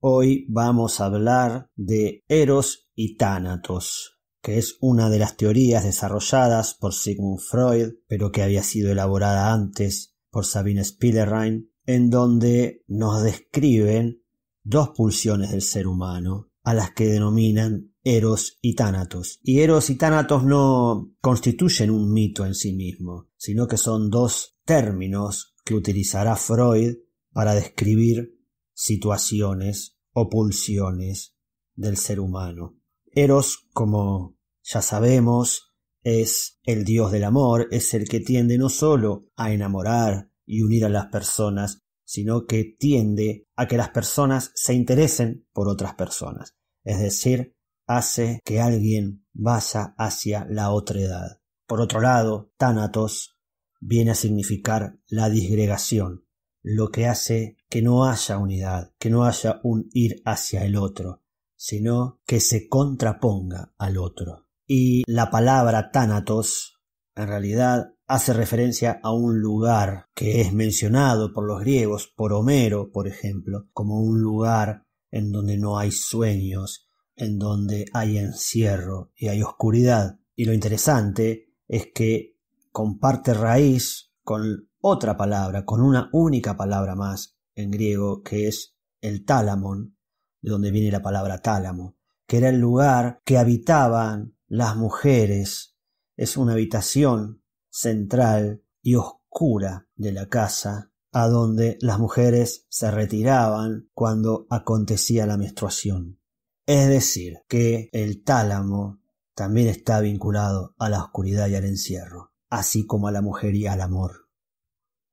Hoy vamos a hablar de Eros y Tánatos, que es una de las teorías desarrolladas por Sigmund Freud, pero que había sido elaborada antes por Sabine Spillerheim, en donde nos describen dos pulsiones del ser humano, a las que denominan Eros y Tánatos. Y Eros y Tánatos no constituyen un mito en sí mismo, sino que son dos términos que utilizará Freud para describir situaciones o pulsiones del ser humano. Eros, como ya sabemos, es el dios del amor, es el que tiende no solo a enamorar y unir a las personas, sino que tiende a que las personas se interesen por otras personas, es decir, hace que alguien vaya hacia la otra edad. Por otro lado, Tánatos viene a significar la disgregación, lo que hace que no haya unidad, que no haya un ir hacia el otro, sino que se contraponga al otro. Y la palabra Tánatos en realidad hace referencia a un lugar que es mencionado por los griegos, por Homero, por ejemplo, como un lugar en donde no hay sueños, en donde hay encierro y hay oscuridad. Y lo interesante es que comparte raíz con otra palabra, con una única palabra más en griego, que es el tálamon, de donde viene la palabra tálamo, que era el lugar que habitaban las mujeres. Es una habitación central y oscura de la casa, a donde las mujeres se retiraban cuando acontecía la menstruación. Es decir, que el tálamo también está vinculado a la oscuridad y al encierro, así como a la mujer y al amor.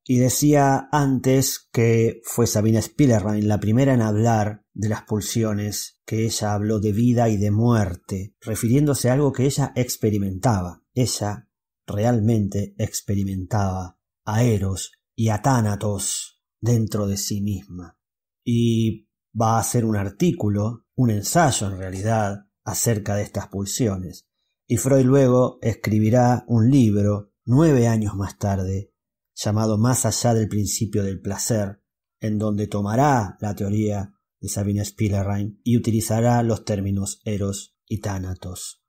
Y decía antes que fue Sabina Spillerman la primera en hablar de las pulsiones, que ella habló de vida y de muerte, refiriéndose a algo que ella experimentaba. Ella realmente experimentaba a Eros y a Thanatos dentro de sí misma. Y va a hacer un artículo, un ensayo en realidad, acerca de estas pulsiones. Y Freud luego escribirá un libro nueve años más tarde llamado Más allá del principio del placer, en donde tomará la teoría de Sabine Spillerheim y utilizará los términos eros y tánatos.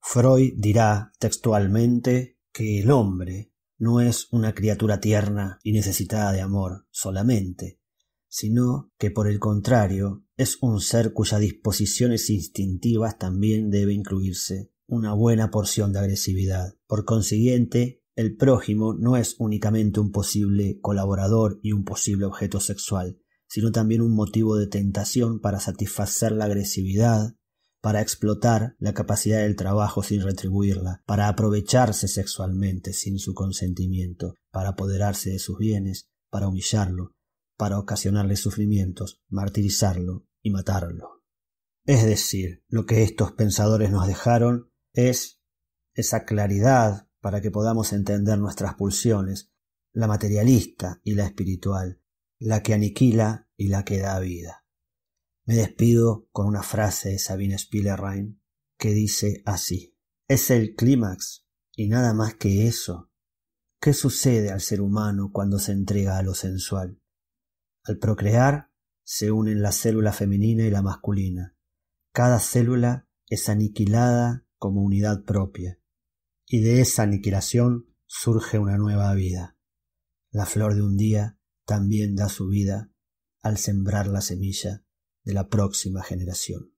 Freud dirá textualmente que el hombre no es una criatura tierna y necesitada de amor solamente, sino que por el contrario es un ser cuyas disposiciones instintivas también debe incluirse una buena porción de agresividad. Por consiguiente, el prójimo no es únicamente un posible colaborador y un posible objeto sexual, sino también un motivo de tentación para satisfacer la agresividad, para explotar la capacidad del trabajo sin retribuirla, para aprovecharse sexualmente sin su consentimiento, para apoderarse de sus bienes, para humillarlo, para ocasionarle sufrimientos, martirizarlo y matarlo. Es decir, lo que estos pensadores nos dejaron es esa claridad para que podamos entender nuestras pulsiones, la materialista y la espiritual, la que aniquila y la que da vida. Me despido con una frase de Sabine Spielrein que dice así: Es el clímax y nada más que eso. ¿Qué sucede al ser humano cuando se entrega a lo sensual? Al procrear se unen la célula femenina y la masculina. Cada célula es aniquilada como unidad propia y de esa aniquilación surge una nueva vida. La flor de un día también da su vida al sembrar la semilla de la próxima generación.